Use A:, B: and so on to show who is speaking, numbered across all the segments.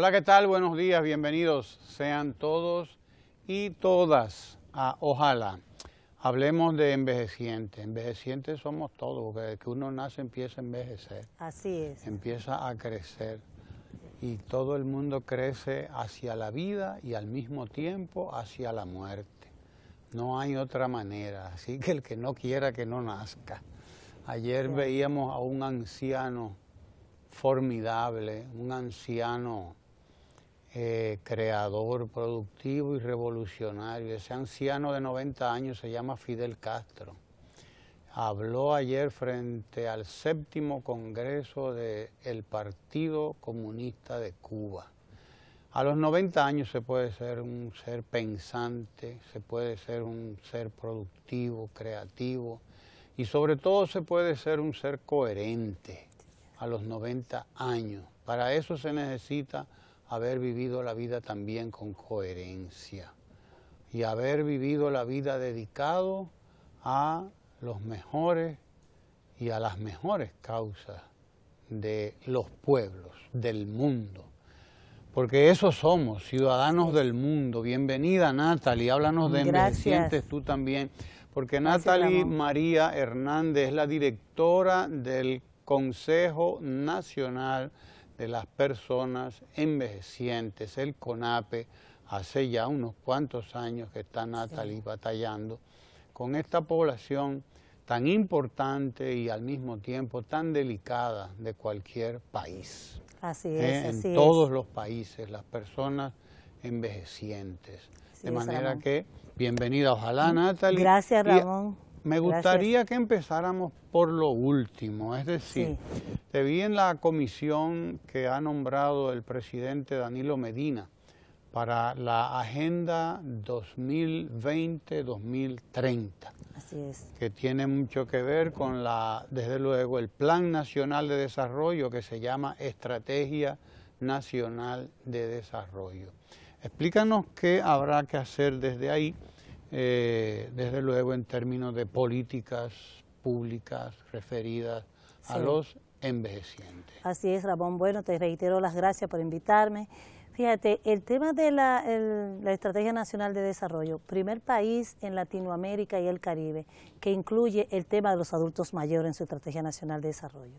A: Hola, ¿qué tal? Buenos días, bienvenidos sean todos y todas a Ojalá. Hablemos de envejecientes. Envejecientes somos todos, porque desde que uno nace empieza a envejecer. Así es. Empieza a crecer. Y todo el mundo crece hacia la vida y al mismo tiempo hacia la muerte. No hay otra manera. Así que el que no quiera que no nazca. Ayer veíamos a un anciano formidable, un anciano eh, creador, productivo y revolucionario. Ese anciano de 90 años se llama Fidel Castro. Habló ayer frente al séptimo Congreso del Partido Comunista de Cuba. A los 90 años se puede ser un ser pensante, se puede ser un ser productivo, creativo y sobre todo se puede ser un ser coherente a los 90 años. Para eso se necesita haber vivido la vida también con coherencia y haber vivido la vida dedicado a los mejores y a las mejores causas de los pueblos, del mundo. Porque eso somos, ciudadanos del mundo. Bienvenida Natalie, háblanos de Gracias. tú también. Porque Natalie María Hernández es la directora del Consejo Nacional de las personas envejecientes, el CONAPE, hace ya unos cuantos años que está Natalie batallando con esta población tan importante y al mismo tiempo tan delicada de cualquier país. Así ¿Eh? es. en todos los países, las personas envejecientes. de manera que, bienvenida, ojalá Natalie. Gracias, Ramón. Me gustaría que empezáramos por lo último, es decir, te vi en la comisión que ha nombrado el presidente Danilo Medina para la Agenda 2020-2030. Que tiene mucho que ver con la, desde luego, el Plan Nacional de Desarrollo que se llama Estrategia Nacional de Desarrollo. Explícanos qué habrá que hacer desde ahí eh, desde luego en términos de políticas públicas referidas a los envejecientes.
B: Así es, Ramón. Bueno, te reitero las gracias por invitarme. Fíjate, el tema de la, la, Estrategia Nacional de Desarrollo, primer país en Latinoamérica y el Caribe que incluye el tema de los adultos mayores en su Estrategia Nacional de Desarrollo.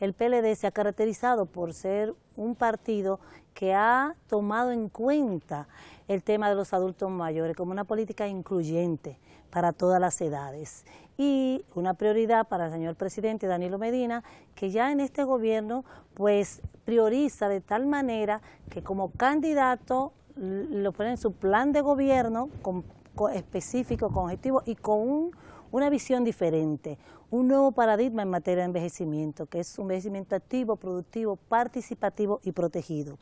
B: El PLD se ha caracterizado por ser un partido que ha tomado en cuenta el tema de los adultos mayores como una política incluyente para todas las edades y una prioridad para el señor presidente Danilo Medina, que ya en este gobierno pues prioriza de tal manera que como candidato lo pone en su plan de gobierno específico, con objetivo y con un una visión diferente, un nuevo paradigma en materia de envejecimiento, que es un envejecimiento activo, productivo, participativo y protegido.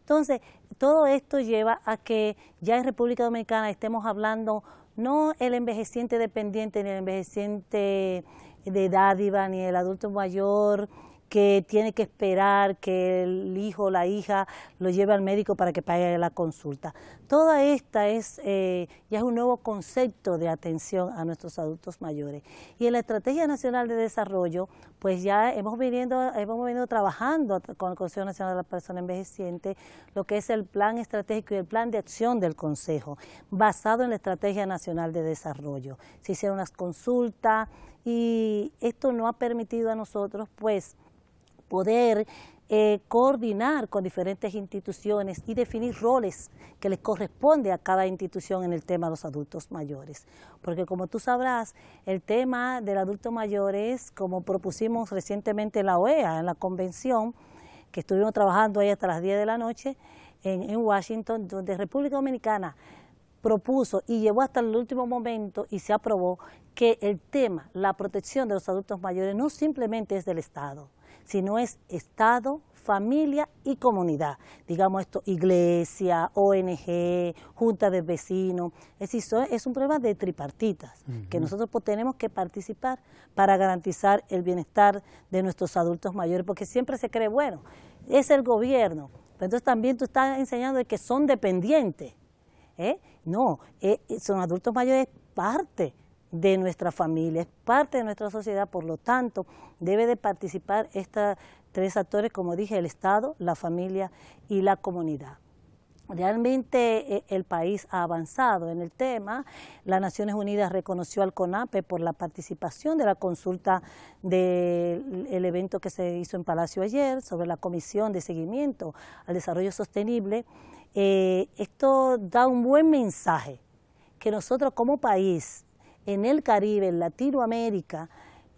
B: Entonces, todo esto lleva a que ya en República Dominicana estemos hablando no el envejeciente dependiente ni el envejeciente de dádiva ni el adulto mayor que tiene que esperar que el hijo o la hija lo lleve al médico para que pague la consulta. Toda esta es eh, ya es un nuevo concepto de atención a nuestros adultos mayores. Y en la Estrategia Nacional de Desarrollo, pues ya hemos venido, hemos venido trabajando con el Consejo Nacional de la Persona Envejeciente, lo que es el plan estratégico y el plan de acción del Consejo, basado en la Estrategia Nacional de Desarrollo. Se hicieron unas consultas y esto no ha permitido a nosotros, pues, poder eh, coordinar con diferentes instituciones y definir roles que les corresponde a cada institución en el tema de los adultos mayores. Porque como tú sabrás, el tema del adulto mayor es, como propusimos recientemente la OEA, en la convención, que estuvimos trabajando ahí hasta las 10 de la noche en, en Washington, donde República Dominicana propuso y llevó hasta el último momento y se aprobó que el tema, la protección de los adultos mayores, no simplemente es del Estado, sino es Estado, familia y comunidad. Digamos esto, iglesia, ONG, junta de vecinos. Es es un problema de tripartitas, que nosotros pues tenemos que participar para garantizar el bienestar de nuestros adultos mayores, porque siempre se cree, bueno, es el gobierno. entonces también tú estás enseñando que son dependientes. ¿eh? No, eh, eh, son adultos mayores parte de nuestra familia, es parte de nuestra sociedad, por lo tanto, debe de participar estos tres actores, como dije, el Estado, la familia y la comunidad. Realmente eh, el país ha avanzado en el tema. Las Naciones Unidas reconoció al CONAPE por la participación de la consulta del evento que se hizo en Palacio ayer sobre la Comisión de Seguimiento al Desarrollo Sostenible. Eh, esto da un buen mensaje que nosotros como país en el Caribe, en Latinoamérica,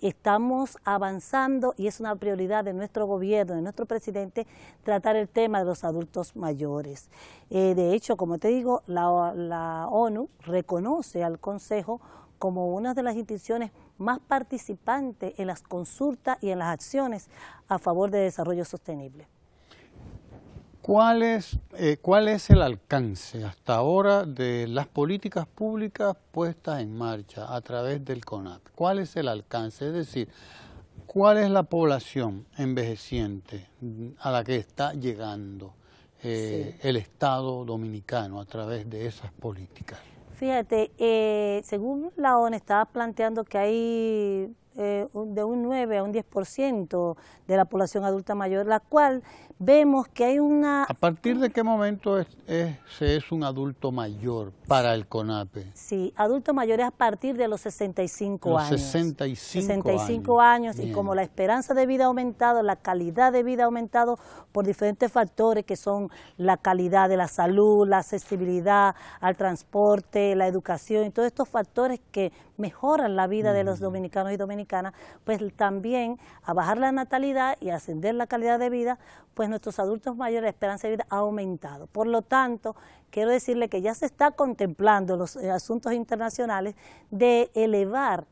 B: estamos avanzando y es una prioridad de nuestro gobierno, de nuestro presidente, tratar el tema de los adultos mayores. Eh, de hecho, como te digo, la, la ONU reconoce al Consejo como una de las instituciones más participantes en las consultas y en las acciones a favor de desarrollo sostenible.
A: ¿Cuál es, eh, ¿Cuál es el alcance hasta ahora de las políticas públicas puestas en marcha a través del CONAP? ¿Cuál es el alcance? Es decir, ¿cuál es la población envejeciente a la que está llegando eh, el Estado dominicano a través de esas políticas?
B: Fíjate, eh, según la ONU estaba planteando que hay de un 9 a un 10% de la población adulta mayor, la cual vemos que hay una... ¿A
A: partir de qué momento se es un adulto mayor para el CONAPE?
B: Sí, adulto mayor es a partir de los 65 años. 65,
A: 65 años. y como la
B: esperanza de vida ha aumentado, la calidad de vida ha aumentado por diferentes factores que son la calidad de la salud, la accesibilidad al transporte, la educación y todos estos factores que mejoran la vida de los dominicanos y dominicanas, pues también a bajar la natalidad y ascender la calidad de vida, pues nuestros adultos mayores la esperanza de vida ha aumentado. Por lo tanto, quiero decirle que ya se está contemplando los eh, asuntos internacionales de elevar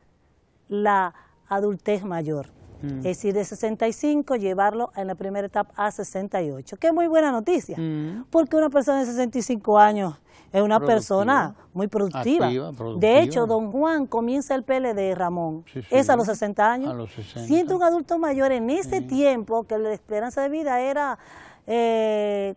B: la adultez mayor. Mm. Es decir, de 65 llevarlo en la primera etapa a 68, que es muy buena noticia, mm. porque una persona de 65 años es una persona muy productiva. De hecho, don Juan comienza el PLD, Ramón, es a los 60 años. A un adulto mayor en ese tiempo que la esperanza de vida era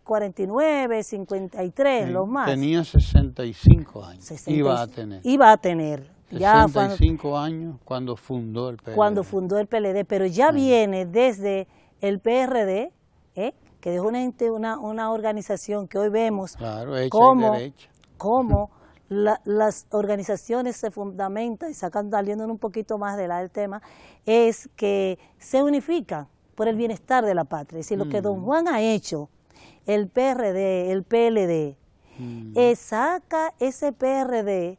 B: 49, 53, los más. Tenía
A: 65 años. iba a tener. Iba a tener. Ya 65 años cuando fundó el PLD. Cuando
B: fundó el PLD, pero ya viene desde el PRD, ¿eh? que es una, una, una, organización que hoy vemos claro, como, como las organizaciones se fundamentan, y sacando, saliendo un poquito más del tema, es que se unifican por el bienestar de la patria. Es decir, lo que don Juan ha hecho, el PRD, el PLD, eh, saca ese PRD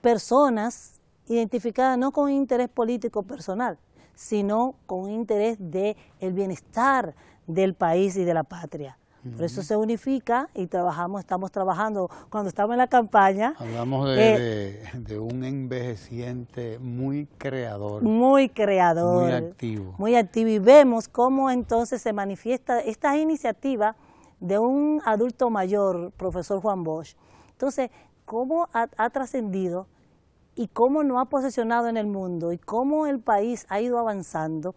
B: personas identificadas no con interés político personal, sino con interés del el bienestar del país y de la patria. Por eso se unifica y trabajamos, estamos trabajando. Cuando estamos en la campaña...
A: Hablamos eh, de, un envejeciente muy creador. Muy creador. Muy activo.
B: Muy activo. Y vemos cómo entonces se manifiesta esta iniciativa de un adulto mayor, profesor Juan Bosch. Entonces, cómo ha, trascendido y cómo nos ha posicionado en el mundo y cómo el país ha ido avanzando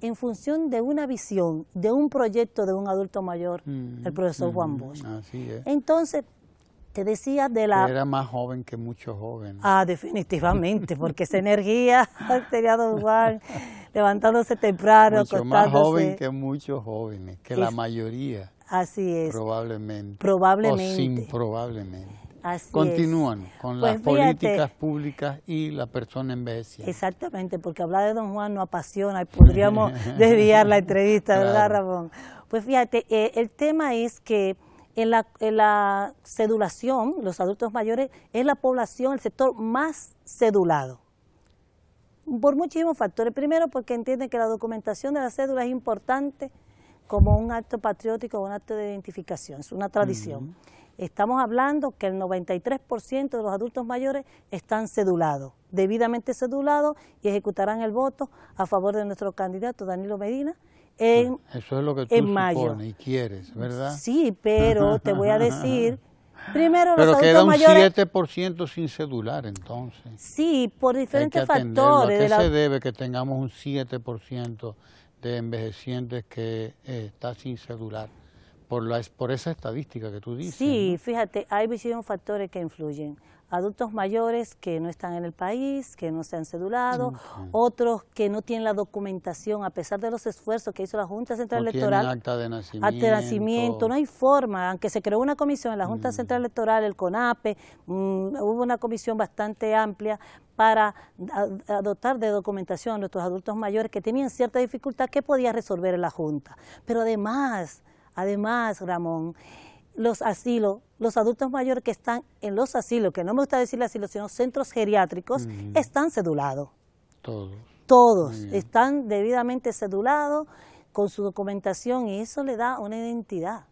B: en función de una visión, de un proyecto de un adulto mayor, el mm, profesor Juan mm, Bosch. Así es. Entonces, te decía de la... era
A: más joven que muchos jóvenes. Ah,
B: definitivamente, porque esa energía sería Don Juan, levantándose temprano, Mucho más joven
A: que muchos jóvenes, que la mayoría. Así es. Probablemente. Probablemente. O sin probablemente. Continúan con pues las políticas públicas y la persona envejecida.
B: Exactamente, porque hablar de don Juan nos apasiona y podríamos desviar la entrevista, ¿verdad, Ramón? Pues fíjate, eh, el tema es que en la, cedulación, los adultos mayores, es la población, el sector más cedulado por muchísimos factores. Primero, porque entienden que la documentación de la cédula es importante como un acto patriótico, un acto de identificación, es una tradición. Estamos hablando que el 93% de los adultos mayores están cedulados, debidamente cedulados y ejecutarán el voto a favor de nuestro candidato Danilo Medina en, mayo.
A: Eso es lo que tú y quieres, ¿verdad? Sí, pero te voy a decir
B: Primero, Pero queda un
A: 7% sin cedular entonces. Sí, por diferentes factores. ¿A qué se debe que tengamos un 7% de envejecientes que eh, está sin cedular? Por, la, por esa estadística que tú dices.
B: Sí, fíjate, hay muchísimos factores que influyen. Adultos mayores que no están en el país, que no se han cedulado, otros que no tienen la documentación, a pesar de los esfuerzos que hizo la Junta Central Electoral. Acta
A: de nacimiento. Acta de nacimiento, no hay
B: forma, aunque se creó una comisión en la Junta mm. Central Electoral, el CONAPE, mm, hubo una comisión bastante amplia para adoptar de documentación a nuestros adultos mayores que tenían cierta dificultad que podía resolver la Junta. Pero además, Además, Ramón, los asilos, los adultos mayores que están en los asilos, que no me gusta decir asilos, sino centros geriátricos, están cedulados. Todos. Todos están debidamente cedulados con su documentación y eso le da una identidad.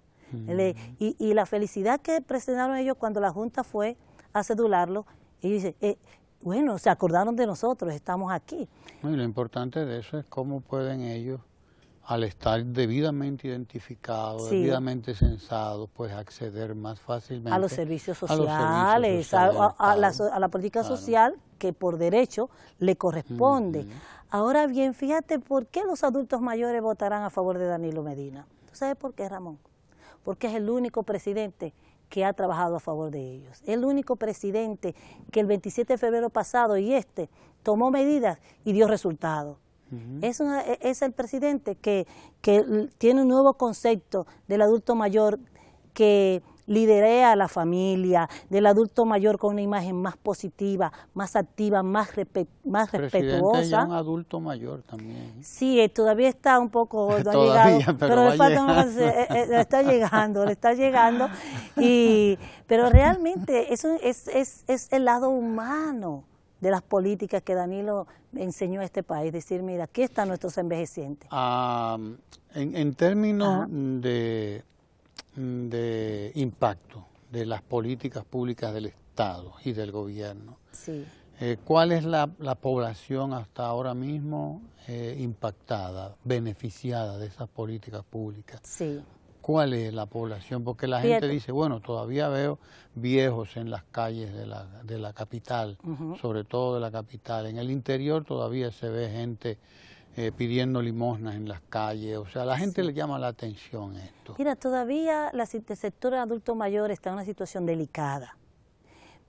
B: y, la felicidad que presentaron ellos cuando la Junta fue a cedularlo, y dice, eh, bueno, se acordaron de nosotros, estamos aquí.
A: lo importante de eso es cómo pueden ellos al estar debidamente identificado, debidamente censado, pues acceder más fácilmente a los servicios sociales, a,
B: la, política social que por derecho le corresponde. Ahora bien, fíjate por qué los adultos mayores votarán a favor de Danilo Medina. ¿Tú sabes por qué, Ramón? Porque es el único presidente que ha trabajado a favor de ellos. El único presidente que el 27 de febrero pasado y este tomó medidas y dio resultados es, e, es, el presidente que, que, tiene un nuevo concepto del adulto mayor que liderea a la familia, del adulto mayor con una imagen más positiva, más activa, más, respetuosa. más presidente respetuosa. Es un adulto
A: mayor también.
B: ¿eh? Sí, eh, todavía está un poco, pero, está llegando, le está llegando. Y, pero realmente es, es, es, es el lado humano de las políticas que Danilo enseñó a este país, decir, mira, aquí están nuestros envejecientes.
A: Ah, en, términos de, de, impacto de las políticas públicas del Estado y del gobierno, eh, ¿cuál es la, población hasta ahora mismo eh, impactada, beneficiada de esas políticas públicas? Sí cuál es la población, porque la gente dice, bueno, todavía veo viejos en las calles de la, de la capital, sobre todo de la capital. En el interior todavía se ve gente eh, pidiendo limosnas en las calles, o sea, la gente le llama la atención esto.
B: Mira, todavía la, el sector adulto mayor está en una situación delicada,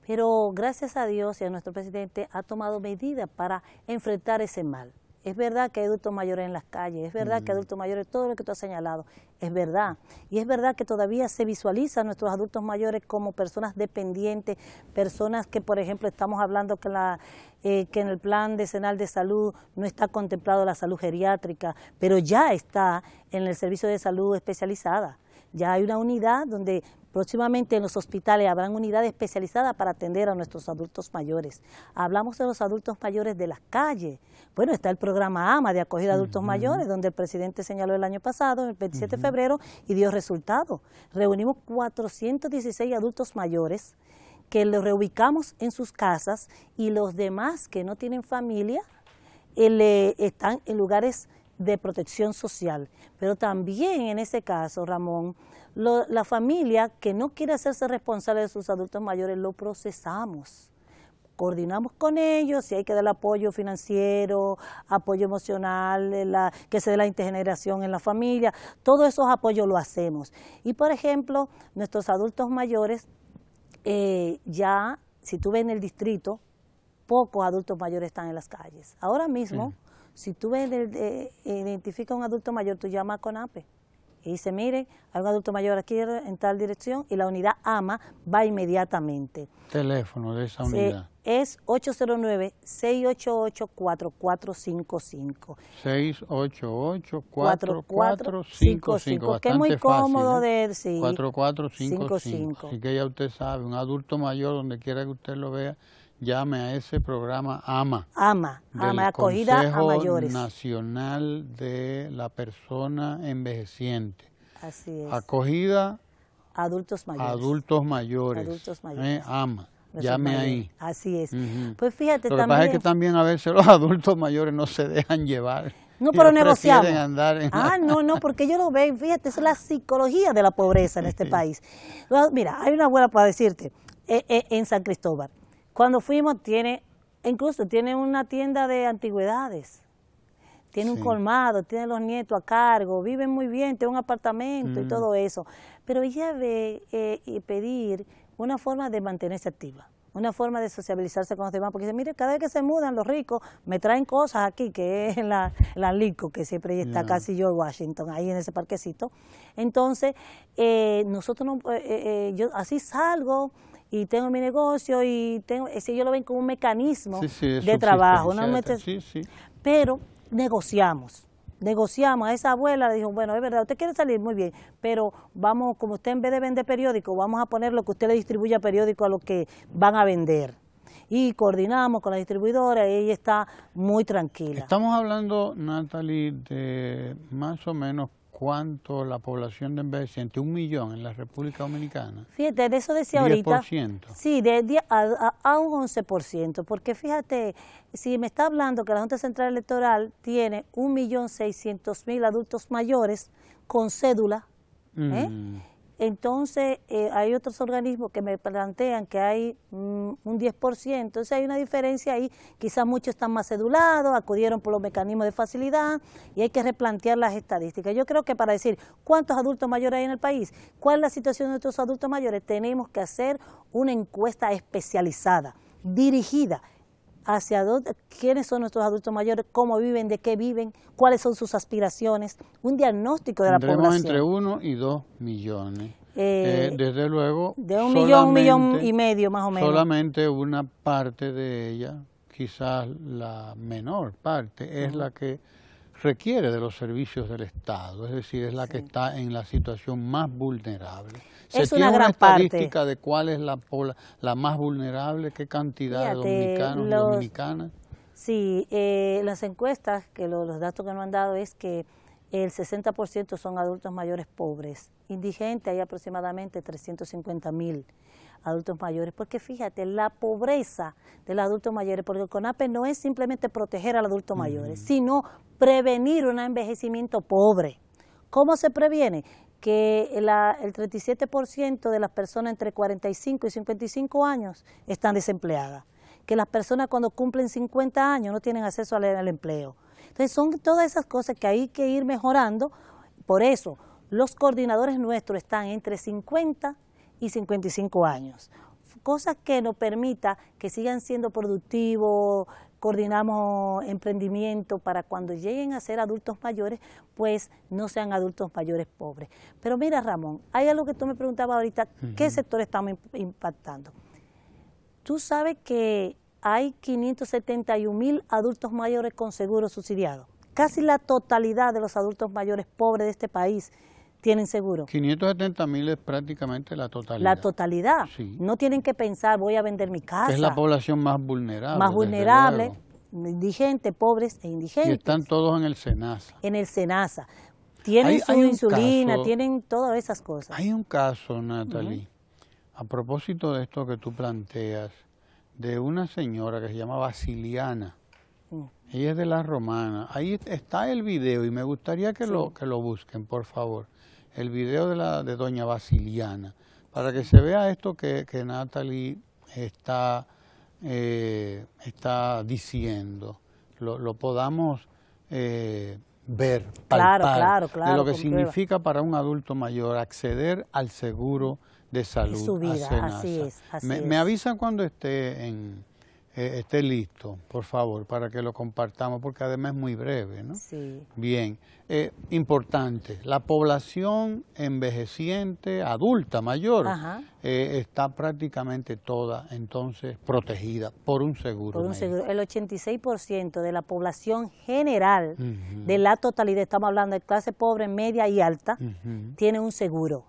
B: pero gracias a Dios y a nuestro presidente ha tomado medidas para enfrentar ese mal. Es verdad que hay adultos mayores en las calles, es verdad que hay que adultos mayores, todo lo que tú has señalado, es verdad. Y es verdad que todavía se visualiza nuestros adultos mayores como personas dependientes, personas que, por ejemplo, estamos hablando que, la, eh, que en el plan decenal de salud no está contemplado la salud geriátrica, pero ya está en el servicio de salud especializada. Ya hay una unidad donde Próximamente en los hospitales habrán unidades especializadas para atender a nuestros adultos mayores. Hablamos de los adultos mayores de las calles. Bueno, está el programa AMA de acogida a adultos mayores, donde el presidente señaló el año pasado, el 27 de febrero, y dio resultado. Reunimos 416 adultos mayores que los reubicamos en sus casas y los demás que no tienen familia eh, están en lugares de protección social. Pero también en ese caso, Ramón, la familia que no quiere hacerse responsable de sus adultos mayores, lo procesamos. Coordinamos con ellos, si hay que dar apoyo financiero, apoyo emocional, que se dé la intergeneración en la familia, todos esos apoyos lo hacemos. Y por ejemplo, nuestros adultos mayores, eh, ya, si tú ves en el distrito, pocos adultos mayores están en las calles. Ahora mismo, si tú ves, identifica a un adulto mayor, tú llamas a CONAPE y dice, mire, hay un adulto mayor aquí en tal dirección y la unidad AMA va inmediatamente.
A: Teléfono de esa unidad.
B: es 809-688-4455.
A: 688-4455. Que es muy cómodo fácil, ¿eh? de decir. 4455. Así que ya usted sabe, un adulto mayor, donde quiera que usted lo vea, llame a ese programa AMA. AMA, AMA, acogida a mayores. Nacional de la Persona Envejeciente. Así es. Acogida
B: adultos Adultos mayores. ¿eh? AMA. llame ahí. Así es. Pues fíjate también. que que también
A: a veces los adultos mayores no se dejan llevar. No, pero negociar ah,
B: no, no, porque yo lo veo, fíjate, es la psicología de la pobreza en este país. Mira, hay una buena para decirte, eh, eh, en San Cristóbal. Cuando fuimos tiene, incluso tiene una tienda de antigüedades, tiene un colmado, tiene los nietos a cargo, viven muy bien, tiene un apartamento y mm. todo eso. Pero ella ve eh, y pedir una forma de mantenerse activa una forma de sociabilizarse con los demás, porque dice, mire, cada vez que se mudan los ricos, me traen cosas aquí, que es la, LICO, que siempre está casi yo Washington, ahí en ese parquecito. Entonces, eh, nosotros, no, eh, yo así salgo, y tengo mi negocio y tengo, ese ellos lo ven como un mecanismo de trabajo. pero negociamos, negociamos. A esa abuela le dijo, bueno, es verdad, usted quiere salir, muy bien, pero vamos, como usted en vez de vender periódico, vamos a poner lo que usted le distribuye periódico a lo que van a vender. Y coordinamos con la distribuidora y ella está muy tranquila.
A: Estamos hablando, Natalie, de más o menos cuánto la población de envejecimiento? un millón en la República Dominicana.
B: Fíjate, de eso decía ahorita. Sí, de 10 a, a, un 11%, porque fíjate, si me está hablando que la Junta Central Electoral tiene un millón seiscientos mil adultos mayores con cédula, ¿eh? Mm. Entonces, eh, hay otros organismos que me plantean que hay mm, un 10%, entonces hay una diferencia ahí, quizás muchos están más cedulados, acudieron por los mecanismos de facilidad y hay que replantear las estadísticas. Yo creo que para decir cuántos adultos mayores hay en el país, cuál es la situación de nuestros adultos mayores, tenemos que hacer una encuesta especializada, dirigida, hacia dónde, quiénes son nuestros adultos mayores, cómo viven, de qué viven, cuáles son sus aspiraciones, un diagnóstico de la población. entre
A: uno y dos millones. Eh, eh, desde luego. De un millón, un millón y medio más o menos. Solamente una parte de ella, quizás la menor parte, es la que requiere de los servicios del Estado, es decir, es la que está en la situación más vulnerable es una, gran estadística de cuál es la, la más vulnerable? ¿Qué cantidad de dominicanos y dominicanas?
B: Sí, eh, las encuestas, que los datos que nos han dado es que el 60% son adultos mayores pobres. Indigente hay aproximadamente 350 mil adultos mayores, porque fíjate, la pobreza de los adultos mayores, porque el CONAPE no es simplemente proteger al adulto mayor, mayores, sino prevenir un envejecimiento pobre. ¿Cómo se previene? que el 37% de las personas entre 45 y 55 años están desempleadas, que las personas cuando cumplen 50 años no tienen acceso al, al empleo. Entonces son todas esas cosas que hay que ir mejorando, por eso los coordinadores nuestros están entre 50 y 55 años cosas que nos permita que sigan siendo productivos, coordinamos emprendimiento para cuando lleguen a ser adultos mayores, pues no sean adultos mayores pobres. Pero mira, Ramón, hay algo que tú me preguntabas ahorita, ¿qué sector estamos impactando? Tú sabes que hay 571 mil adultos mayores con seguro subsidiado. Casi la totalidad de los adultos mayores pobres de este país tienen seguro.
A: 570 mil es prácticamente la totalidad. La totalidad. No
B: tienen que pensar, voy a vender mi casa. es la
A: población más vulnerable. Más vulnerable,
B: indigente, pobres e indigentes. Y
A: están todos en el SENASA.
B: En el SENASA. Tienen su insulina, tienen todas esas cosas. Hay un
A: caso, Natalie, a propósito de esto que tú planteas, de una señora que se llama Basiliana. Mm. Ella es de la romana. Ahí está el video y me gustaría que, lo, que lo busquen, por favor el video de, la, de Doña Basiliana, para que se vea esto que, Natalie está, eh, está diciendo, lo, podamos eh, ver, claro, claro, claro, de lo que significa para un adulto mayor acceder al seguro de salud. su vida, así me, avisa cuando esté en, eh, esté listo, por favor, para que lo compartamos, porque además es muy breve, ¿no? Sí. Bien. Eh, importante, la población envejeciente, adulta, mayor, eh, está prácticamente toda, entonces, protegida por un seguro. Por un seguro.
B: El 86% de la población general, de la totalidad, estamos hablando de clase pobre, media y alta, tiene un seguro.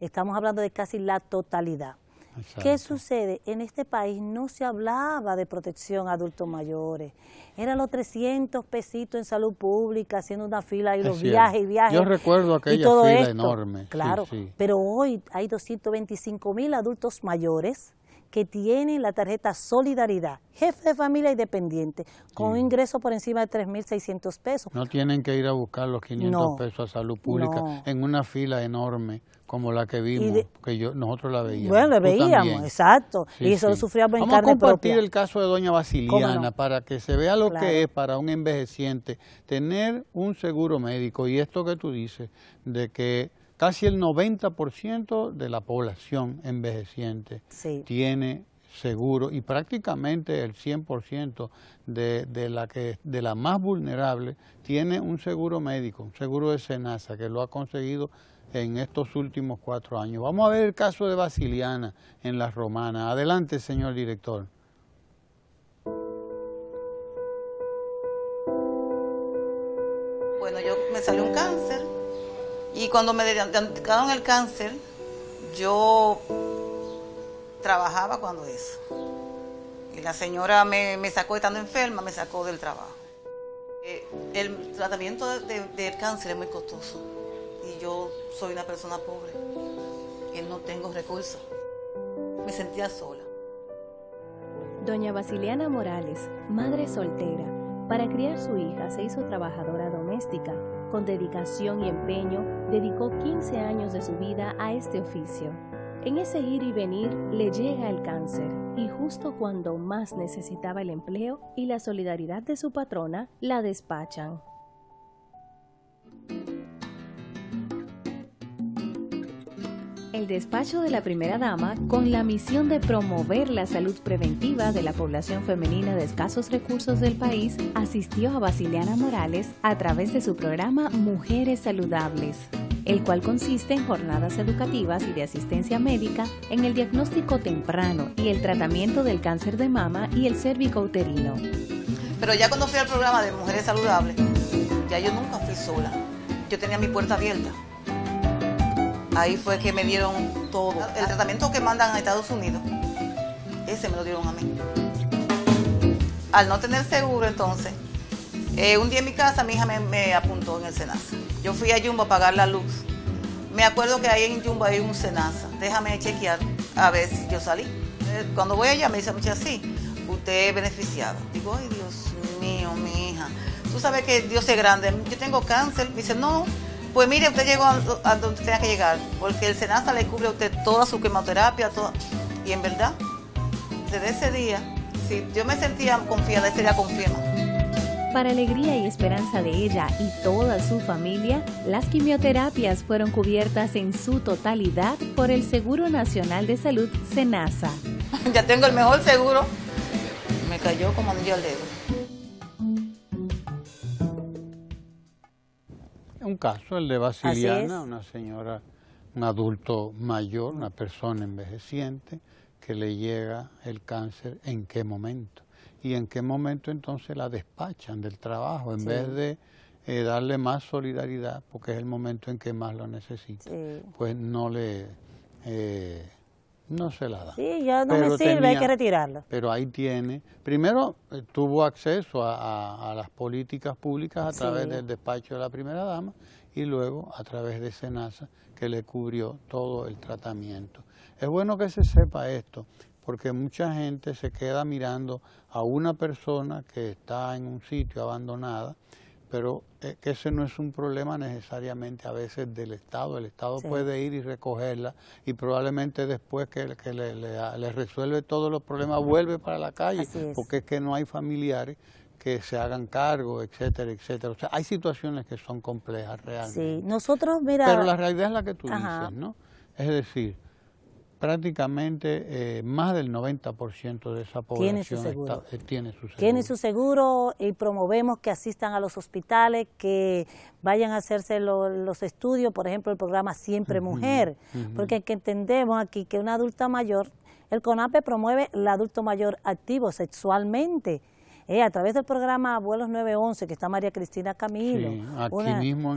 B: Estamos hablando de casi la totalidad. ¿Qué sucede? En este país no se hablaba de protección a adultos mayores. Eran los 300 pesitos en salud pública, haciendo una fila y los viajes y viajes. Yo recuerdo aquella fila enorme. Claro, pero hoy hay 225 mil adultos mayores que tienen la tarjeta Solidaridad, jefe de familia y dependiente, con un ingreso por encima de 3.600 pesos.
A: No tienen que ir a buscar los 500 pesos a salud pública en una fila enorme como la que vimos, que yo, nosotros la veíamos. Bueno, la veíamos, exacto. y eso lo sufríamos en Vamos a compartir el caso de doña Basiliana para que se vea lo que es para un envejeciente tener un seguro médico y esto que tú dices de que casi el 90% de la población envejeciente tiene seguro y prácticamente el 100% de, la que, de la más vulnerable tiene un seguro médico, un seguro de SENASA que lo ha conseguido en estos últimos cuatro años. Vamos a ver el caso de Basiliana en La Romana. Adelante, señor director.
C: Bueno, yo me salió un cáncer y cuando me diagnosticaron el cáncer, yo trabajaba cuando eso. Y la señora me, sacó estando enferma, me sacó del trabajo. Eh, el tratamiento del cáncer es muy costoso. Y yo soy una persona pobre. que no tengo recursos. Me sentía sola.
D: Doña Basiliana Morales, madre soltera, para criar su hija se hizo trabajadora doméstica con dedicación y empeño, dedicó 15 años de su vida a este oficio. En ese ir y venir le llega el cáncer y justo cuando más necesitaba el empleo y la solidaridad de su patrona, la despachan. El despacho de la primera dama, con la misión de promover la salud preventiva de la población femenina de escasos recursos del país, asistió a Basiliana Morales a través de su programa Mujeres Saludables el cual consiste en jornadas educativas y de asistencia médica en el diagnóstico temprano y el tratamiento del cáncer de mama y el cérvico-uterino.
C: Pero ya cuando fui al programa de Mujeres Saludables, ya yo nunca fui sola. Yo tenía mi puerta abierta. Ahí fue que me dieron todo. El tratamiento que mandan a Estados Unidos, ese me lo dieron a mí. Al no tener seguro, entonces, eh, un día en mi casa mi hija me, apuntó en el SENASA. Yo fui a Yumbo a pagar la luz. Me acuerdo que ahí en Jumbo hay un SENASA. Déjame chequear a ver si yo salí. Eh, cuando voy allá me dice muchacha, sí, usted es beneficiado. Digo, ay Dios mío, mi hija. Tú sabes que Dios es grande. Yo tengo cáncer. dice, no, pues mire, usted llegó a, donde tenga que llegar, porque el Senasa le cubre a usted toda su quimioterapia, y en verdad, desde ese día, si yo me sentía confiada, ese día confirma.
D: para alegría y esperanza de ella y toda su familia, las quimioterapias fueron cubiertas en su totalidad por el Seguro Nacional de Salud, SENASA.
C: Ya tengo el mejor seguro. Me cayó como anillo al dedo.
A: un caso, el de Basiliana, una señora, un adulto mayor, una persona envejeciente, que le llega el cáncer, ¿en qué momento? Y en qué momento entonces la despachan del trabajo, en vez de eh, darle más solidaridad, porque es el momento en que más lo necesita, pues no le... Eh, no se la da. Sí, ya no me sirve, hay que retirarla. Pero ahí tiene. Primero, eh, tuvo acceso a, las políticas públicas a través del despacho de la primera dama y luego a través de Senasa, que le cubrió todo el tratamiento. Es bueno que se sepa esto, porque mucha gente se queda mirando a una persona que está en un sitio abandonada, pero que ese no es un problema necesariamente a veces del Estado. El Estado puede ir y recogerla y probablemente después que, que le, resuelve todos los problemas vuelve para la calle porque es que no hay familiares que se hagan cargo, etcétera, etcétera. O sea, hay situaciones que son complejas realmente.
B: Sí, nosotros, mira... Pero la realidad es la que tú dices, ¿no?
A: Es decir, prácticamente eh, más del 90% de esa población eh, tiene su, seguro.
B: tiene su seguro. y promovemos que asistan a los hospitales, que vayan a hacerse los estudios, por ejemplo, el programa Siempre Mujer, porque entendemos aquí que una adulta mayor, el CONAPE promueve el adulto mayor activo sexualmente, eh, a través del programa Abuelos 911, que está María Cristina Camilo, aquí, mismo,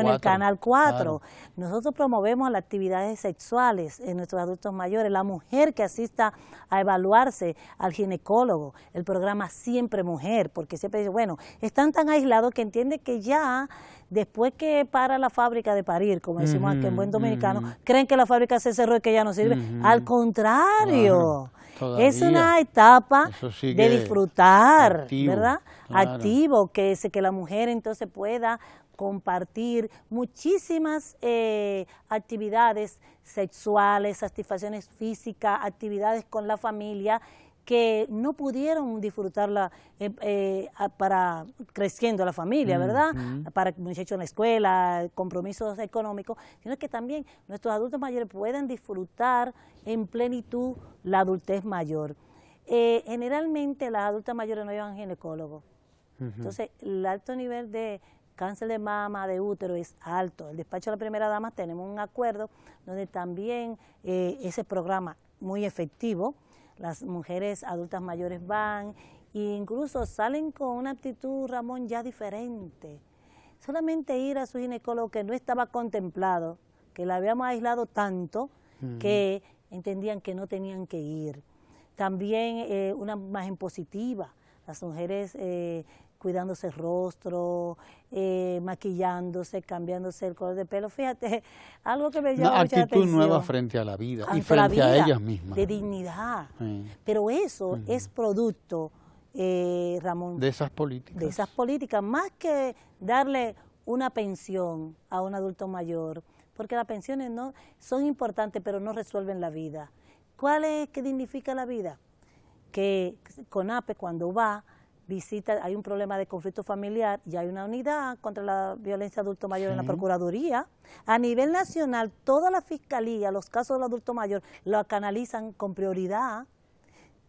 B: en, el Canal 4, nosotros promovemos las actividades sexuales en nuestros adultos mayores, la mujer que asista a evaluarse al ginecólogo, el programa Siempre Mujer, porque siempre dice, bueno, están tan aislados que entiende que ya después que para la fábrica de parir, como decimos aquí en buen dominicano, creen que la fábrica se cerró y que ya no sirve. Al contrario. Es una etapa de disfrutar, ¿verdad? Activo, que, se, que la mujer entonces pueda compartir muchísimas eh, actividades sexuales, satisfacciones físicas, actividades con la familia que no pudieron disfrutarla eh, eh, para creciendo la familia, ¿verdad? Para Para en la escuela, compromisos económicos, sino que también nuestros adultos mayores pueden disfrutar en plenitud la adultez mayor. Eh, generalmente las adultas mayores no llevan ginecólogo. Entonces, el alto nivel de cáncer de mama, de útero es alto. El despacho de la primera dama tenemos un acuerdo donde también ese programa muy efectivo, las mujeres adultas mayores van e incluso salen con una actitud, Ramón, ya diferente. Solamente ir a su ginecólogo que no estaba contemplado, que la habíamos aislado tanto que entendían que no tenían que ir. También eh, una imagen positiva. Las mujeres eh, cuidándose el rostro, eh, maquillándose, cambiándose el color de pelo. Fíjate, algo que me llama Una actitud nueva frente a la vida y frente a ellas mismas. De dignidad.
A: Pero eso
B: es producto, eh, Ramón. De esas
A: políticas. De esas
B: políticas. Más que darle una pensión a un adulto mayor, porque las pensiones no son importantes, pero no resuelven la vida. ¿Cuál es que dignifica la vida? Que CONAPE cuando va visita, hay un problema de conflicto familiar y hay una unidad contra la violencia adulto mayor en la Procuraduría. A nivel nacional, toda la fiscalía, los casos del adulto mayor, lo canalizan con prioridad.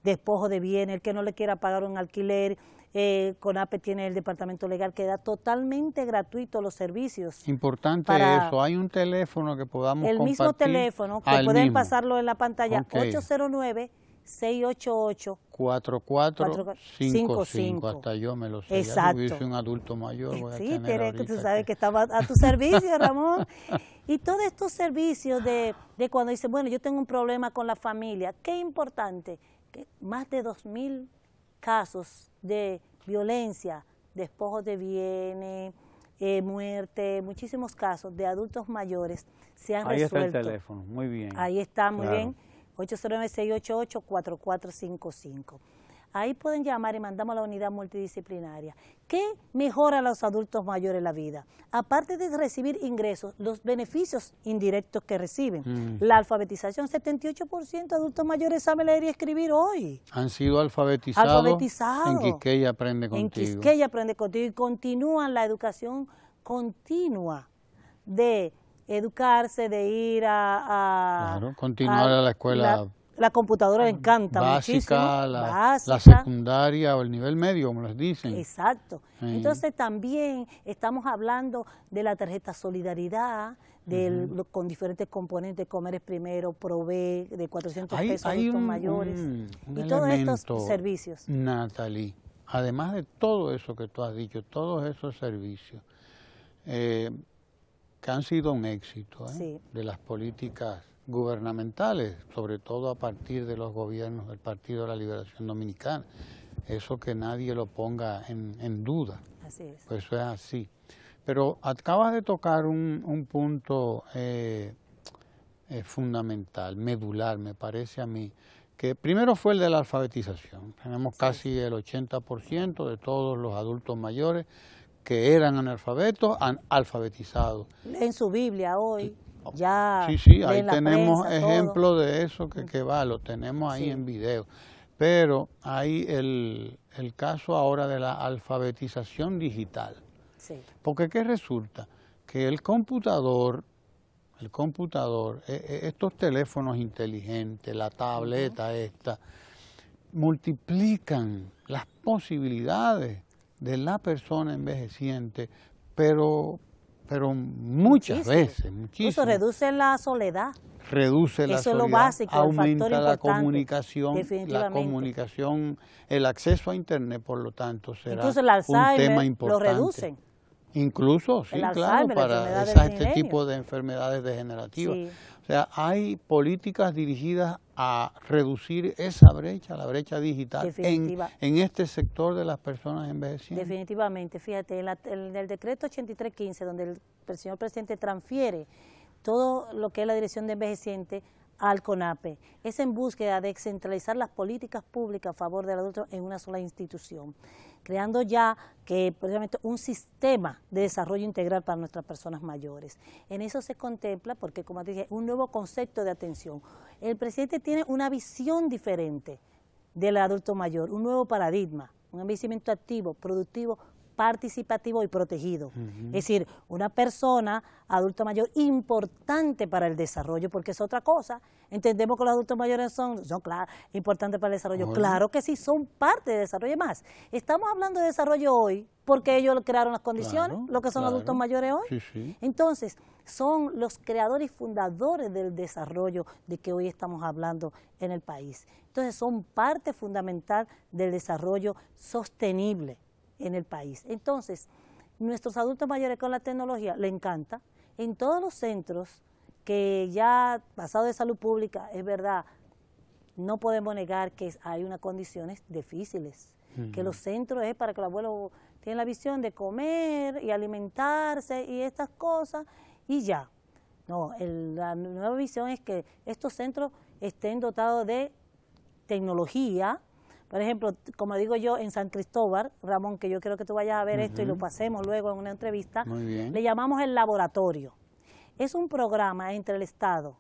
B: Despojo de bienes, el que no le quiera pagar un alquiler, eh, CONAPE tiene el departamento legal que da totalmente gratuito los servicios.
A: Importante eso, hay un teléfono que podamos El mismo teléfono, que pueden
B: pasarlo en la pantalla, 809 688
A: 4455 hasta yo me lo sé. Exacto. un adulto mayor. Voy sí, a tener que tú sabes
B: que estaba a tu servicio, Ramón. y todos estos servicios de, de cuando dice, bueno, yo tengo un problema con la familia, qué importante, que más de 2.000 casos de violencia, despojos de bienes, eh, muerte, muchísimos casos de adultos mayores se han resuelto. Ahí está el
A: teléfono, muy bien. Ahí está, muy bien
B: 809-688-4455. Ahí pueden llamar y mandamos a la unidad multidisciplinaria. ¿Qué mejora a los adultos mayores la vida? Aparte de recibir ingresos, los beneficios indirectos que reciben. Mm. La alfabetización, 78% de adultos mayores saben leer y escribir hoy.
A: Han sido alfabetizados. Alfabetizados. En Quisqueya Aprende Contigo. En Quisqueya
B: Aprende Contigo. Y continúan la educación continua de educarse, de ir a... continuar a, la escuela. La, computadora le encanta básica, La, básica, la
A: secundaria o el nivel medio, como les dicen.
B: Exacto. Entonces también estamos hablando de la tarjeta solidaridad, del, con diferentes componentes, comer primero, provee de 400 pesos mayores.
A: y todos estos servicios. Natalie, además de todo eso que tú has dicho, todos esos servicios, eh, que han sido un éxito ¿eh? de las políticas gubernamentales, sobre todo a partir de los gobiernos del Partido de la Liberación Dominicana. Eso que nadie lo ponga en, duda. Así es. Pues eso es así. Pero acabas de tocar un, punto eh, eh, fundamental, medular, me parece a mí, que primero fue el de la alfabetización. Tenemos casi el 80% de todos los adultos mayores que eran analfabetos, han alfabetizado.
B: En su Biblia hoy. Ya sí, sí, ahí tenemos ejemplos
A: de eso que, va, lo tenemos ahí en video. Pero hay el, el, caso ahora de la alfabetización digital. Porque ¿qué resulta? Que el computador, el computador, e, e, estos teléfonos inteligentes, la tableta esta, multiplican las posibilidades de la persona envejeciente, pero, pero muchas veces, muchísimo.
B: reduce la soledad.
A: Reduce la soledad, es aumenta la comunicación, la comunicación, el acceso a internet, por lo tanto, será Incluso el un tema importante. Lo reducen. Incluso, sí, claro, para este tipo de enfermedades degenerativas. O sea, hay políticas dirigidas a reducir esa brecha, la brecha digital en, este sector de las personas envejecientes?
B: Definitivamente, fíjate, en, el decreto 8315, donde el, señor presidente transfiere todo lo que es la dirección de envejecientes al CONAPE. Es en búsqueda de descentralizar las políticas públicas a favor del adulto en una sola institución creando ya que precisamente un sistema de desarrollo integral para nuestras personas mayores. En eso se contempla, porque como te dije, un nuevo concepto de atención. El presidente tiene una visión diferente del adulto mayor, un nuevo paradigma, un envejecimiento activo, productivo, participativo y protegido. Es decir, una persona adulto mayor importante para el desarrollo, porque es otra cosa. Entendemos que los adultos mayores son, importantes para el desarrollo. Claro que sí, son parte del desarrollo. más, estamos hablando de desarrollo hoy porque ellos crearon las condiciones, lo que son adultos mayores hoy. Entonces, son los creadores y fundadores del desarrollo de que hoy estamos hablando en el país. Entonces, son parte fundamental del desarrollo sostenible en el país. Entonces, nuestros adultos mayores con la tecnología le encanta. En todos los centros que ya pasado de salud pública, es verdad, no podemos negar que hay unas condiciones difíciles, que los centros es para que el abuelo tiene la visión de comer y alimentarse y estas cosas y ya. No, la nueva visión es que estos centros estén dotados de tecnología por ejemplo, como digo yo, en San Cristóbal, Ramón, que yo creo que tú vayas a ver esto y lo pasemos luego en una entrevista, le llamamos el laboratorio. Es un programa entre el Estado,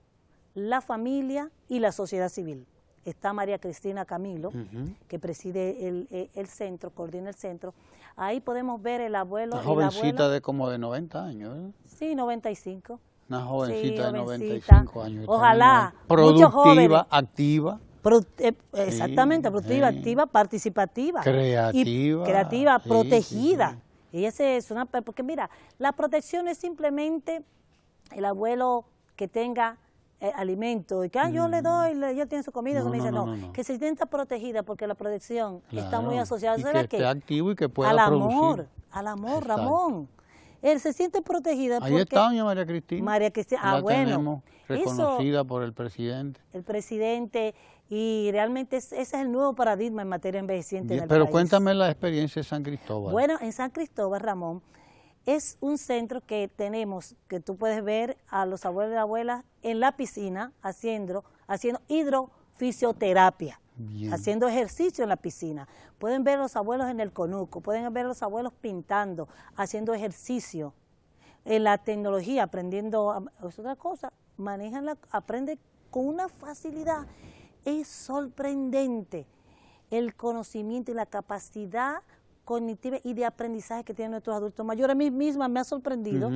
B: la familia y la sociedad civil. Está María Cristina Camilo, que preside e, el, centro, coordina el centro. Ahí podemos ver el abuelo. Una jovencita
A: de como de 90 años. ¿eh?
B: Sí, 95.
A: Una jovencita de 95 años. Ojalá. Productiva, activa.
B: Eh, exactamente, productiva, activa, participativa. Creativa. creativa, protegida. Y ese es una... Porque mira, la protección es simplemente el abuelo que tenga eh, alimento, y que yo le mm. doy, le, yo tiene su comida, no, que se sienta protegida porque la protección está muy asociada. que esté activo y que pueda Al amor, al amor, Ramón. Él se siente protegida Ahí está María
A: Cristina. María
B: Cristina, ah, reconocida
A: por el presidente.
B: El presidente, y realmente ese es el nuevo paradigma en materia envejeciente. en el pero cuéntame
A: la experiencia de San Cristóbal.
B: Bueno, en San Cristóbal, Ramón, es un centro que tenemos, que tú puedes ver a los abuelos y abuelas en la piscina haciendo, haciendo hidrofisioterapia. haciendo ejercicio en la piscina. Pueden ver a los abuelos en el conuco, pueden ver a los abuelos pintando, haciendo ejercicio. En la tecnología, aprendiendo, es otra cosa, manejan la, aprende con una facilidad es sorprendente el conocimiento y la capacidad cognitiva y de aprendizaje que tienen nuestros adultos mayores. A mí misma me ha sorprendido,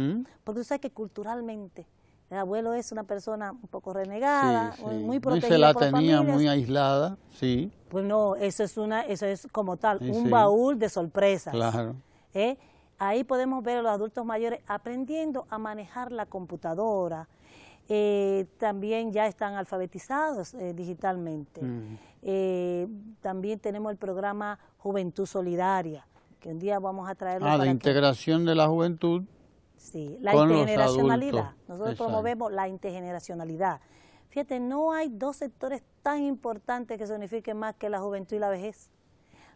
B: porque tú sabes que culturalmente el abuelo es una persona un poco renegada, muy protegida. se la tenía muy
A: aislada, sí.
B: Pues no, eso es, una, eso es como tal, un baúl de sorpresas. Claro. ¿eh? Ahí podemos ver a los adultos mayores aprendiendo a manejar la computadora, eh, también ya están alfabetizados eh, digitalmente. Eh, también tenemos el programa Juventud Solidaria, que un día vamos a traer a ah, la
A: integración de la juventud. Sí, la intergeneracionalidad. Nosotros promovemos
B: la intergeneracionalidad. Fíjate, no hay dos sectores tan importantes que se unifiquen más que la juventud y la vejez.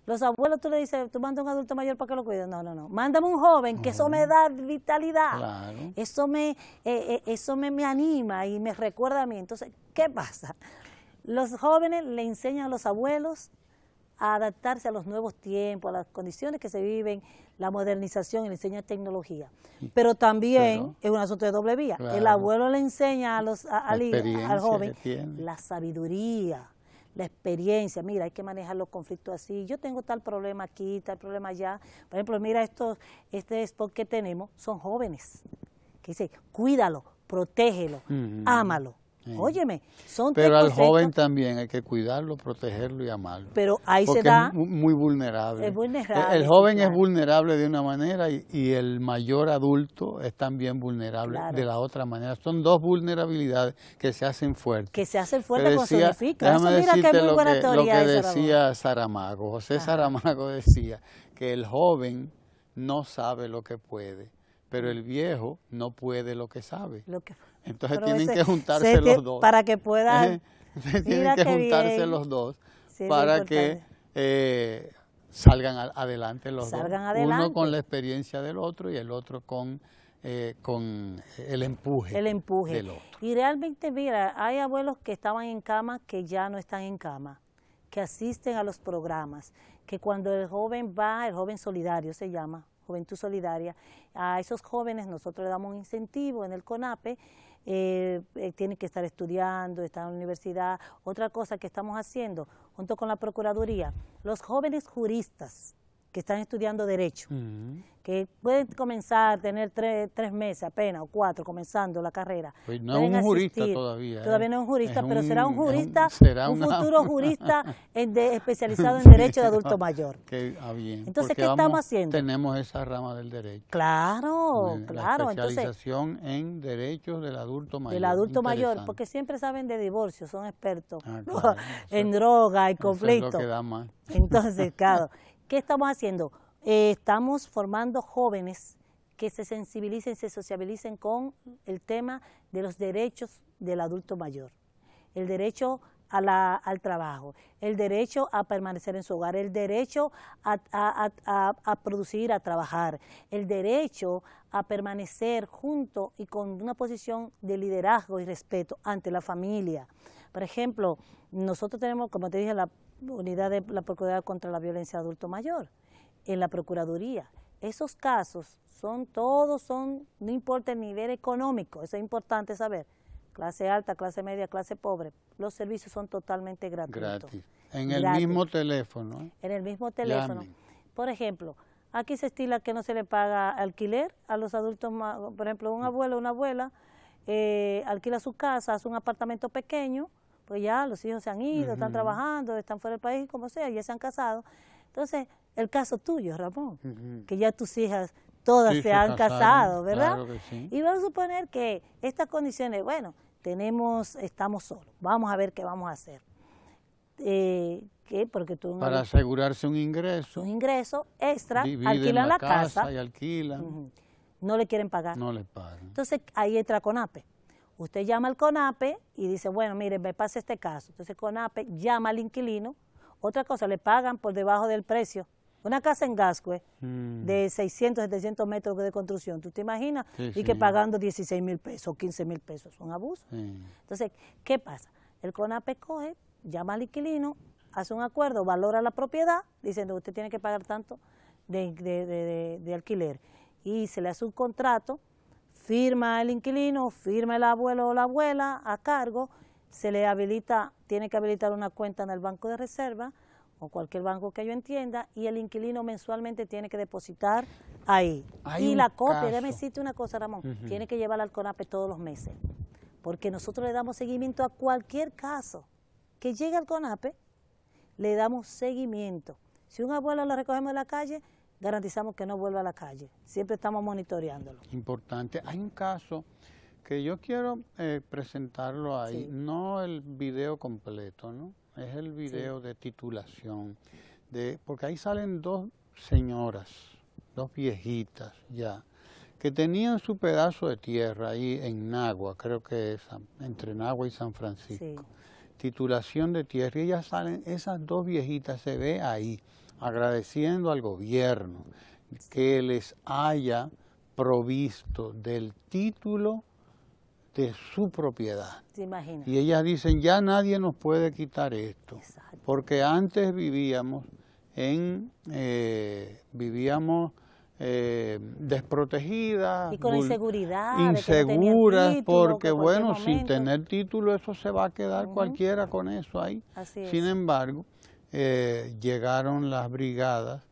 B: Los abuelos, tú le dices, tú mandas un adulto mayor para que lo cuide. No, no, no. Mándame un joven, que eso me da vitalidad. Claro. Eso, me, eh, eh, eso me, anima y me recuerda a mí. Entonces, ¿qué pasa? Los jóvenes le enseñan a los abuelos a adaptarse a los nuevos tiempos, a las condiciones que se viven, la modernización y le enseñan tecnología. Pero también es un asunto de doble vía. el abuelo le enseña a los, al joven la sabiduría, la experiencia, mira, hay que manejar los conflictos así, yo tengo tal problema aquí, tal problema allá. Por ejemplo, mira, estos, este spot que tenemos son jóvenes, que dice, cuídalo, protégelo, ámalo. Óyeme, son Pero al joven
A: también hay que cuidarlo, protegerlo y amarlo. Pero
B: ahí porque se da.
A: muy vulnerable. El, joven es vulnerable de una manera y, el mayor adulto es también vulnerable de la otra manera. Son dos vulnerabilidades que se hacen fuertes. Que se hacen fuertes con significa. mira que Lo que decía Saramago, José Saramago decía que el joven no sabe lo que puede, pero el viejo no puede lo que sabe. Lo que entonces tienen que juntarse los dos. Para que puedan... tienen que juntarse los dos para que eh, salgan adelante los dos. Uno con la experiencia del otro y el otro con, eh, con el empuje, el empuje del otro.
B: Y realmente, mira, hay abuelos que estaban en cama que ya no están en cama, que asisten a los programas, que cuando el joven va, el joven solidario se llama, Juventud Solidaria, a esos jóvenes nosotros le damos un incentivo en el CONAPE eh, eh, tienen que estar estudiando, están en la universidad. Otra cosa que estamos haciendo junto con la Procuraduría, los jóvenes juristas que están estudiando Derecho, mm. que pueden comenzar, tener tres, tres, meses apenas o cuatro comenzando la carrera.
A: Pues no es un jurista todavía. ¿eh? Todavía no es un jurista, pero será un jurista, un, futuro jurista
B: eh, especializado en Derecho de Adulto Mayor.
A: Ah, entonces, ¿qué estamos haciendo? Tenemos esa rama del Derecho. Claro, claro. especialización en Derechos del Adulto Mayor. Del Adulto Mayor, porque
B: siempre saben de divorcio, son expertos ah, en droga, y conflicto. Es que Entonces, claro. ¿Qué estamos haciendo? Eh, estamos formando jóvenes que se sensibilicen, se sociabilicen con el tema de los derechos del adulto mayor, el derecho a al trabajo, el derecho a permanecer en su hogar, el derecho a producir, a trabajar, el derecho a permanecer junto y con una posición de liderazgo y respeto ante la familia. Por ejemplo, nosotros tenemos, como te dije, la unidad de la Procuraduría contra la Violencia Adulto Mayor, en la Procuraduría. Esos casos son todos, son, no importa el nivel económico, eso es importante saber, clase alta, clase media, clase pobre, los servicios son totalmente gratuitos. Gratis.
A: En el mismo teléfono.
B: En el mismo teléfono. Por ejemplo, aquí se estila que no se le paga alquiler a los adultos, por ejemplo, un mm. abuelo o una abuela eh, alquila su casa, hace un apartamento pequeño, pues ya los hijos se han ido, están trabajando, están fuera del país, como sea, ya se han casado. Entonces, el caso tuyo, Ramón, que ya tus hijas todas se, han casado, ¿verdad? Y vamos a suponer que estas condiciones, bueno, tenemos, estamos solos, vamos a ver qué vamos a hacer. Eh, ¿qué? Porque tú Para
A: asegurarse un ingreso. Un
B: ingreso extra, alquilan la, casa. Y
A: alquilan.
B: No le quieren pagar. No
A: le pagan. Entonces
B: ahí entra CONAPE. Usted llama al CONAPE y dice, bueno, mire, me pasa este caso. Entonces CONAPE llama al inquilino. Otra cosa, le pagan por debajo del precio. Una casa en Gascue mm. de 600, 700 metros de construcción, ¿tú te imaginas? y que pagando 16 mil pesos, 15 mil pesos, son abuso. Entonces, ¿qué pasa? El CONAPE coge, llama al inquilino, hace un acuerdo, valora la propiedad, diciendo, usted tiene que pagar tanto de, de alquiler. Y se le hace un contrato firma el inquilino, firma el abuelo o la abuela a cargo, se le habilita, tiene que habilitar una cuenta en el banco de reserva o cualquier banco que yo entienda y el inquilino mensualmente tiene que depositar ahí. y la copia, déjame decirte una cosa Ramón, tiene que llevarla al CONAPE todos los meses, porque nosotros le damos seguimiento a cualquier caso que llegue al CONAPE, le damos seguimiento. Si un abuelo lo recogemos en la calle, garantizamos que no vuelva a la calle. Siempre estamos monitoreándolo.
A: Importante. Hay un caso que yo quiero eh, presentarlo ahí, no el video completo, ¿no? Es el video de titulación, de porque ahí salen dos señoras, dos viejitas ya, que tenían su pedazo de tierra ahí en Nagua, creo que es entre Nagua y San Francisco. Titulación de tierra, y ya salen, esas dos viejitas se ve ahí agradeciendo al gobierno que les haya provisto del título de su propiedad. y ellas dicen, ya nadie nos puede quitar esto, porque antes vivíamos en, eh, vivíamos eh, desprotegidas. Y
B: Inseguras, porque bueno, sin
A: tener título eso se va a quedar cualquiera con eso ahí. Sin embargo, eh, llegaron las brigadas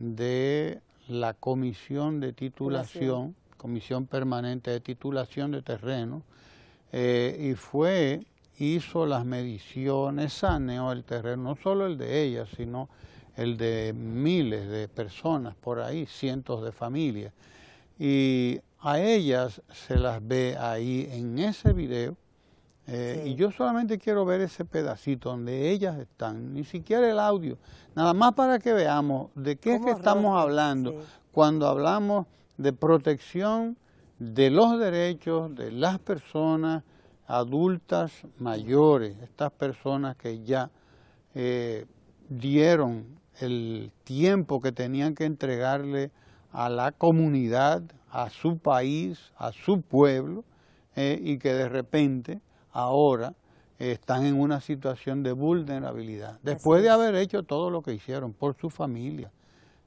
A: de la comisión de titulación, comisión permanente de titulación de terreno, eh, y fue, hizo las mediciones, saneó el terreno, no solo el de ella, sino el de miles de personas por ahí, cientos de familias. Y a ellas se las ve ahí en ese video eh, y yo solamente quiero ver ese pedacito donde ellas están, ni siquiera el audio, nada más para que veamos de qué es que estamos hablando cuando hablamos de protección de los derechos de las personas adultas mayores, estas personas que ya eh, dieron el tiempo que tenían que entregarle a la comunidad, a su país, a su pueblo, eh, y que de repente ahora están en una situación de vulnerabilidad, después de haber hecho todo lo que hicieron por su familia,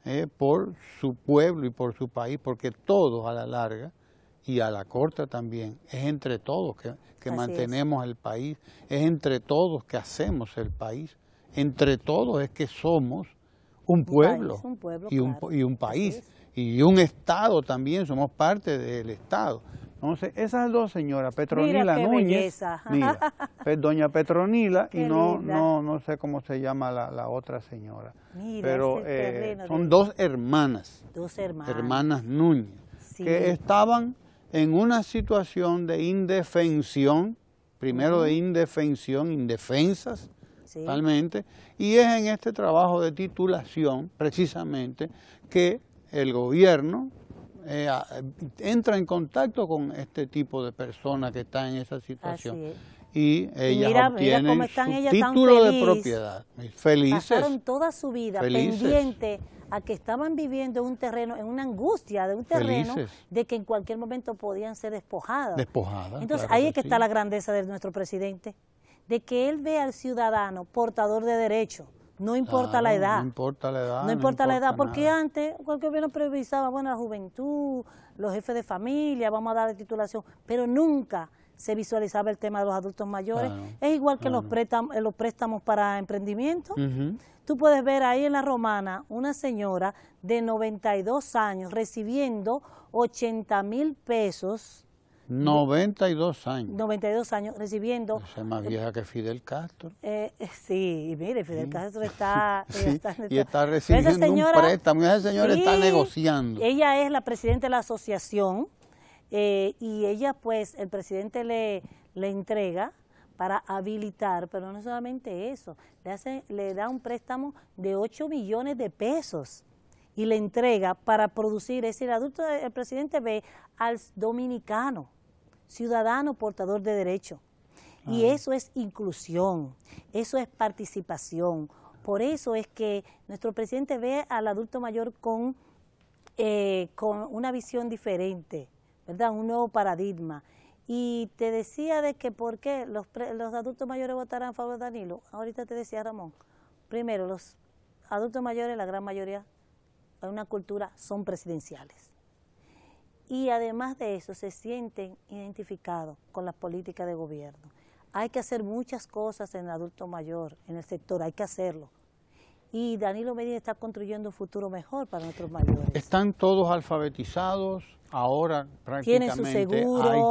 A: eh, por su pueblo y por su país, porque todos a la larga y a la corta también, es entre todos que, mantenemos el país, es entre todos que hacemos el país, entre todos es que somos un pueblo, y un país y un Estado también, somos parte del Estado. Entonces, esas dos señoras, Petronila Núñez, pues, doña Petronila y no, no, no sé cómo se llama la, otra señora. pero eh, son dos hermanas. Dos hermanas. Hermanas Núñez, que estaban en una situación de indefensión, primero de indefensión, indefensas, totalmente, y es en este trabajo de titulación, precisamente, que el gobierno eh, eh, entra en contacto con este tipo de personas que están en esa situación. Y ellas obtienen están su título de propiedad. Felices. Pasaron
B: toda su vida pendiente a que estaban viviendo en un terreno, en una angustia de un terreno de que en cualquier momento podían ser despojadas. Despojadas. Entonces ahí es que está la grandeza de nuestro presidente, de que él ve al ciudadano portador de derechos, no importa la edad. No
A: importa la edad. No, importa, la edad, porque
B: antes cualquier gobierno priorizaba, bueno, la juventud, los jefes de familia, vamos a dar titulación, pero nunca se visualizaba el tema de los adultos mayores. es igual que los, préstamos, eh, los préstamos para emprendimiento. Tú puedes ver ahí en la Romana una señora de 92 años recibiendo 80 mil pesos
A: 92 años.
B: 92 años recibiendo...
A: es más vieja que Fidel Castro.
B: Eh, eh sí, mire, Fidel Castro está, eh, está, Y está recibiendo un préstamo, esa señora está negociando. Ella es la presidenta de la asociación eh, y ella pues, el presidente le, le entrega para habilitar, pero no solamente eso, le, hace, le da un préstamo de 8 millones de pesos y le entrega para producir, es decir, adulto, el presidente ve al dominicano, ciudadano portador de derecho. Y eso es inclusión, eso es participación. Por eso es que nuestro presidente ve al adulto mayor con, eh, con una visión diferente, ¿verdad? Un nuevo paradigma. Y te decía de que por qué los, los adultos mayores votarán a favor de Danilo. Ahorita te decía Ramón, primero, los adultos mayores, la gran mayoría, en una cultura, son presidenciales y además de eso se sienten identificados con las políticas de gobierno. Hay que hacer muchas cosas en el adulto mayor, en el sector, hay que hacerlo. Y Danilo Medina está construyendo un futuro mejor para nuestros mayores.
A: Están todos alfabetizados, ahora prácticamente hay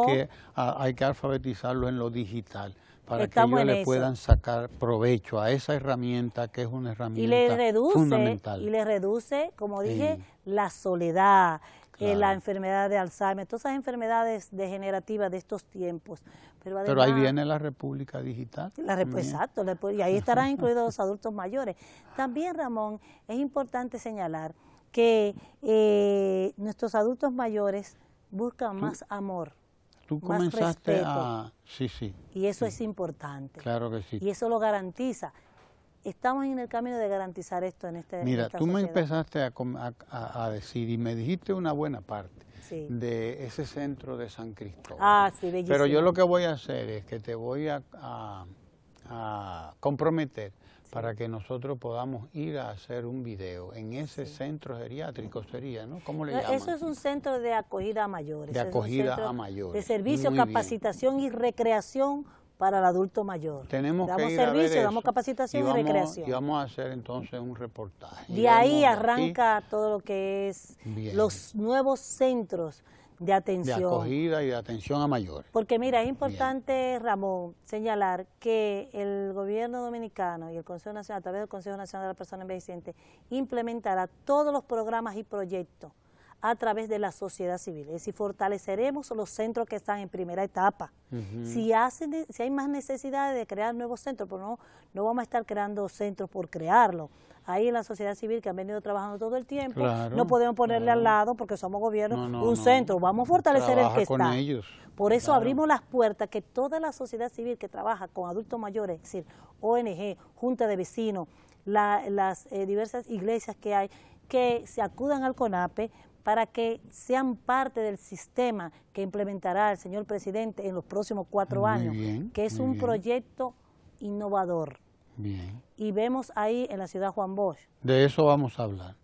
A: que, hay que alfabetizarlo en lo digital para que ellos le puedan sacar provecho a esa herramienta que es una herramienta fundamental. Y
B: le reduce, como dije, la soledad, eh, la enfermedad de Alzheimer, todas esas enfermedades degenerativas de estos tiempos. Pero, ahí viene
A: la República Digital. La exacto,
B: y ahí estarán incluidos los adultos mayores. También, Ramón, es importante señalar que eh, nuestros adultos mayores buscan más amor.
A: Tú comenzaste a... Sí, sí.
B: Y eso es importante.
A: Claro que sí. Y
B: eso lo garantiza estamos en el camino de garantizar esto en este Mira, tú me
A: empezaste a, decir y me dijiste una buena parte de ese centro de San Cristóbal. Ah,
B: sí, bellísimo. Pero yo lo que
A: voy a hacer es que te voy a, comprometer para que nosotros podamos ir a hacer un video en ese centro geriátrico sería, ¿no? ¿Cómo le Eso
B: es un centro de acogida a mayores. De acogida a mayores. De servicio, capacitación y recreación para el adulto mayor. Tenemos damos servicio, damos capacitación y, recreación.
A: Y vamos a hacer entonces un reportaje. De ahí arranca
B: todo lo que es los nuevos centros de atención. De acogida
A: y de atención a mayores.
B: Porque mira, es importante, Ramón, señalar que el gobierno dominicano y el Consejo Nacional, a través del Consejo Nacional de la Persona Envejeciente, implementará todos los programas y proyectos a través de la sociedad civil. Es decir, fortaleceremos los centros que están en primera etapa. si, hacen, si hay más necesidades de crear nuevos centros, pero pues no, no vamos a estar creando centros por crearlos... Ahí en la sociedad civil que han venido trabajando todo el tiempo, no podemos ponerle al lado porque somos gobierno un centro. Vamos a fortalecer el que está.
A: Por eso abrimos
B: las puertas que toda la sociedad civil que trabaja con adultos mayores, es decir, ONG, junta de vecinos, las eh, diversas iglesias que hay, que se acudan al CONAPE para que sean parte del sistema que implementará el señor presidente en los próximos cuatro años, que es un proyecto innovador. Bien. Y vemos ahí en la ciudad Juan Bosch.
A: De eso vamos a hablar.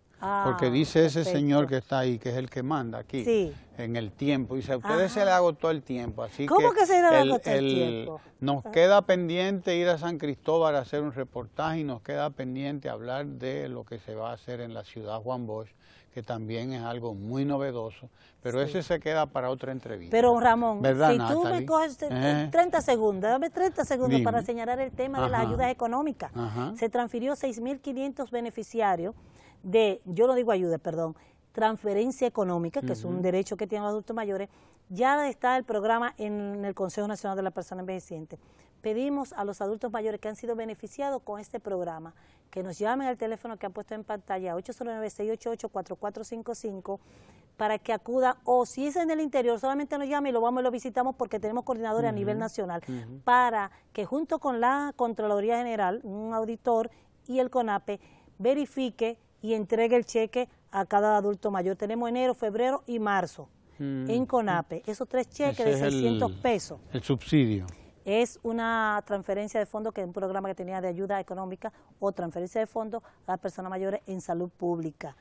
A: Porque ah, dice ese señor que está ahí, que es el que manda aquí, en el tiempo. Dice, a ustedes se le agotó el tiempo. Así ¿Cómo que, se le agotó el, tiempo? Nos ah. queda pendiente ir a San Cristóbal a hacer un reportaje y nos queda pendiente hablar de lo que se va a hacer en la ciudad Juan Bosch, que también es algo muy novedoso. Pero ese se queda para otra entrevista. Pero Ramón, si tú me coges 30 ¿Eh?
B: eh, segundos, dame 30 segundos para señalar el tema de las ayudas económicas. Se transfirió 6.500 beneficiarios de, yo no digo ayuda, perdón, transferencia económica, que es un derecho que tienen los adultos mayores, ya está el programa en el Consejo Nacional de la Persona Envejeciente. Pedimos a los adultos mayores que han sido beneficiados con este programa que nos llamen al teléfono que han puesto en pantalla 809-688-4455 para que acuda o si es en el interior solamente nos llame y lo vamos y lo visitamos porque tenemos coordinadores a nivel nacional para que junto con la Contraloría General, un auditor y el CONAPE verifique y entregue el cheque a cada adulto mayor. Tenemos enero, febrero y marzo mm. en CONAPE. Esos tres cheques de 600 pesos.
A: El subsidio.
B: Es una transferencia de fondos, que es un programa que tenía de ayuda económica, o transferencia de fondos a las personas mayores en salud pública.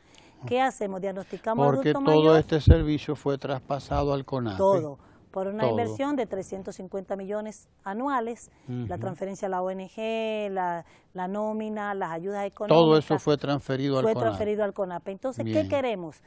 B: ¿Qué hacemos? Diagnosticamos Porque todo
A: este servicio fue traspasado al CONAPE. Todo por una inversión
B: de 350 millones anuales, la transferencia a la ONG, la, nómina, las ayudas económicas. Todo eso fue transferido al CONAP. transferido al Entonces, ¿qué queremos?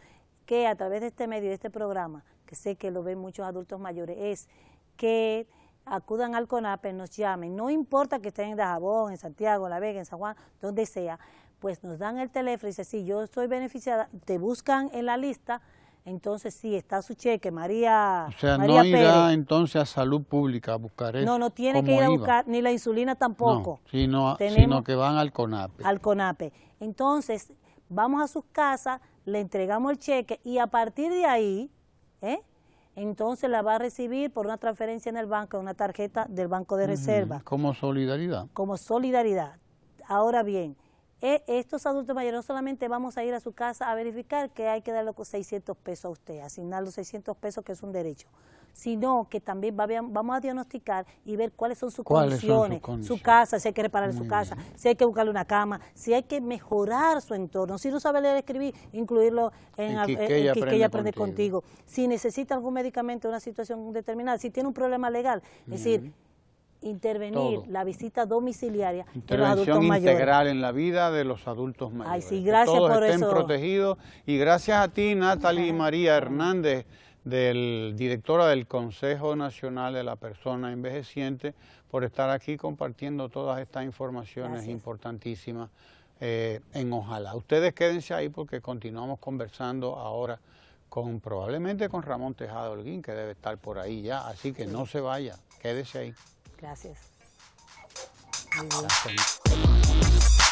B: Que a través de este medio, de este programa, que sé que lo ven muchos adultos mayores, es que acudan al CONAPE, nos llamen, no importa que estén en Dajabón, en Santiago, en La Vega, en San Juan, donde sea, pues nos dan el teléfono y dicen, sí, yo estoy beneficiada, te buscan en la lista, entonces, sí, está su cheque, María. O sea, no irá
A: entonces a salud pública a buscar eso. No, no tiene que ir a buscar,
B: ni la insulina tampoco.
A: sino, que van al CONAPE.
B: Al CONAPE. Entonces, vamos a sus casas, le entregamos el cheque y a partir de ahí, ¿eh? entonces la va a recibir por una transferencia en el banco, una tarjeta del Banco de Reserva.
A: Como solidaridad.
B: Como solidaridad. Ahora bien, eh, estos adultos mayores no solamente vamos a ir a su casa a verificar que hay que darle 600 pesos a usted, asignar los 600 pesos que es un derecho, sino que también vamos a diagnosticar y ver cuáles son sus condiciones, su, casa, si hay que reparar su casa, si hay que buscarle una cama, si hay que mejorar su entorno, si no sabe leer escribir, incluirlo en, que que aprende, aprende contigo. si necesita algún medicamento, una situación determinada, si tiene un problema legal, es decir, intervenir la visita domiciliaria Intervención integral
A: en la vida de los adultos mayores. Ay, gracias que estén protegidos y gracias a ti, Natalie y María Hernández, del directora del Consejo Nacional de la Persona Envejeciente, por estar aquí compartiendo todas estas informaciones importantísimas eh, en Ojalá. Ustedes quédense ahí porque continuamos conversando ahora con probablemente con Ramón Tejada Holguín, que debe estar por ahí ya, así que no se vaya, quédese ahí. Gracias. Muy bien. Gracias.